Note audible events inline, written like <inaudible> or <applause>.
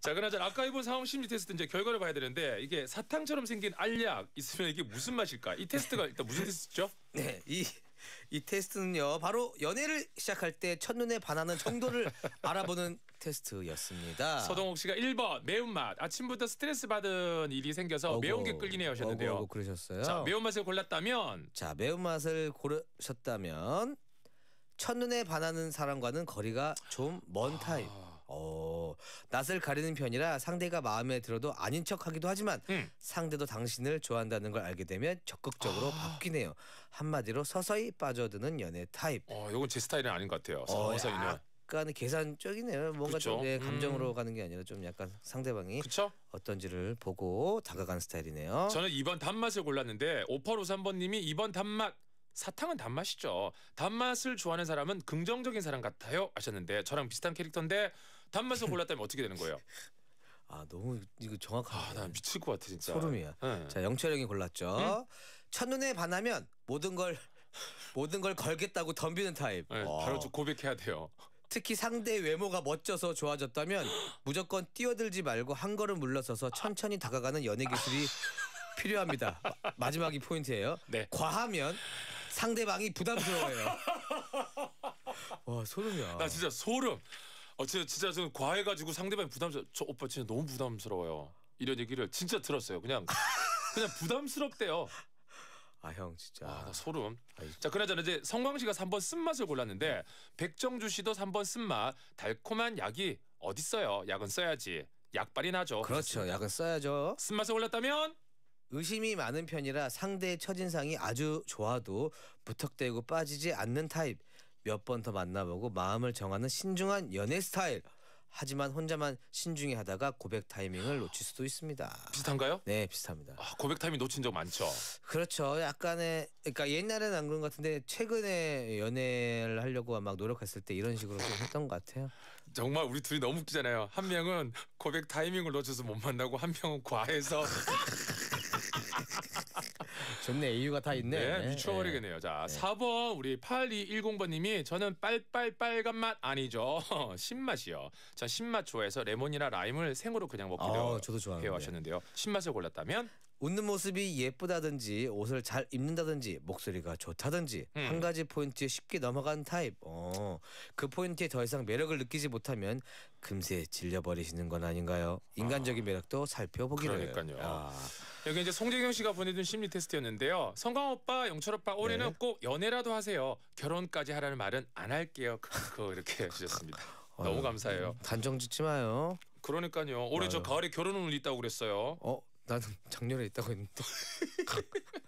자, 그나저나 아까 입은 상황 심리 테스트 이제 결과를 봐야 되는데 이게 사탕처럼 생긴 알약 있으면 이게 무슨 맛일까? 이 테스트가 일단 무슨 테스트죠? 네, 이 이 테스트는요 바로 연애를 시작할 때 첫눈에 반하는 정도를 <laughs> 알아보는 테스트였습니다. 서동욱 씨가 1번 매운맛 아침부터 스트레스 받은 일이 생겨서 어구, 매운 게 끌리네요 하셨는데요. 어구, 어구 그러셨어요. 자 매운맛을 골랐다면 자 매운맛을 고르셨다면 첫눈에 반하는 사람과는 거리가 좀 먼 타입. 아. 어. 낯을 가리는 편이라 상대가 마음에 들어도 아닌 척하기도 하지만 음. 상대도 당신을 좋아한다는 걸 알게 되면 적극적으로 아. 바뀌네요. 한마디로 서서히 빠져드는 연애 타입. 어, 이건 제 스타일은 아닌 것 같아요. 어, 서서히는. 야. 약간 계산적이네요. 뭔가 그렇죠. 좀 네, 감정으로 음. 가는 게 아니라 좀 약간 상대방이 그쵸? 어떤지를 보고 다가간 스타일이네요. 저는 이번 단맛을 골랐는데 5853번님이 이번 단맛 사탕은 단맛이죠. 단맛을 좋아하는 사람은 긍정적인 사람 같아요 하셨는데 저랑 비슷한 캐릭터인데 단맛을 골랐다면 어떻게 되는 거예요? 아 너무 이거 정확하다. 아, 나 미칠 것 같아 진짜. 소름이야. 네. 자 영철 형이 골랐죠. 응? 첫눈에 반하면 모든 걸 모든 걸 걸겠다고 덤비는 타입. 네, 바로 고백해야 돼요. 특히 상대 외모가 멋져서 좋아졌다면 무조건 뛰어들지 말고 한 걸음 물러서서 천천히 다가가는 연애 기술이 필요합니다. 마지막이 포인트예요. 네. 과하면 상대방이 부담스러워요. 와 소름이야. 나 진짜 소름. 어, 진짜, 진짜 저는 과해가지고 상대방이 부담스러. 저 오빠 진짜 너무 부담스러워요. 이런 얘기를 진짜 들었어요. 그냥 그냥 부담스럽대요. 아 형 진짜 아, 나 소름 아이. 자 그나저나 이제 성광 씨가 3번 쓴맛을 골랐는데 백정주 씨도 3번 쓴맛 달콤한 약이 어딨어요 약은 써야지 약발이 나죠 그렇죠 그렇습니다. 약은 써야죠 쓴맛을 골랐다면 의심이 많은 편이라 상대의 첫인상이 아주 좋아도 부탁되고 빠지지 않는 타입 몇번더 만나보고 마음을 정하는 신중한 연애 스타일. 하지만 혼자만 신중히 하다가 고백 타이밍을 놓칠 수도 있습니다. 비슷한가요? 네, 비슷합니다. 아, 고백 타이밍 놓친 적 많죠. 그렇죠. 약간의 그러니까 옛날에는 안 그런 것 같은데 최근에 연애를 하려고 막 노력했을 때 이런 식으로 좀 했던 것 같아요. 정말 우리 둘이 너무 웃기잖아요. 한 명은 고백 타이밍을 놓쳐서 못 만나고 한 명은 과해서 <laughs> 좋네. 이유가 다 있네. 네, 네. 미쳐버리겠네요. 네. 자, 4번 우리 8210번님이 저는 빨빨 빨간 맛 아니죠. <laughs> 신맛이요. 자, 신맛 좋아해서 레몬이나 라임을 생으로 그냥 먹기로 아, 저도 좋아하는데. 해 하셨는데요. 신맛을 골랐다면 웃는 모습이 예쁘다든지 옷을 잘 입는다든지 목소리가 좋다든지 음. 한 가지 포인트에 쉽게 넘어간 타입. 어, 그 포인트에 더 이상 매력을 느끼지 못하면 금세 질려버리시는 건 아닌가요? 인간적인 아. 매력도 살펴보기를. 그러니까요. 아. 여기 이제 송재경 씨가 보내준 심리 테스트였는데요. 성광 오빠, 영철 오빠 올해는 네. 꼭 연애라도 하세요. 결혼까지 하라는 말은 안 할게요. 그 이렇게 <laughs> 해주셨습니다. 너무 감사해요. 단정 짓지 마요. 그러니까요. 올해 아유. 저 가을에 결혼 운 있다고 그랬어요. 어, 나는 <laughs> 작년에 있다고 했는데 <laughs>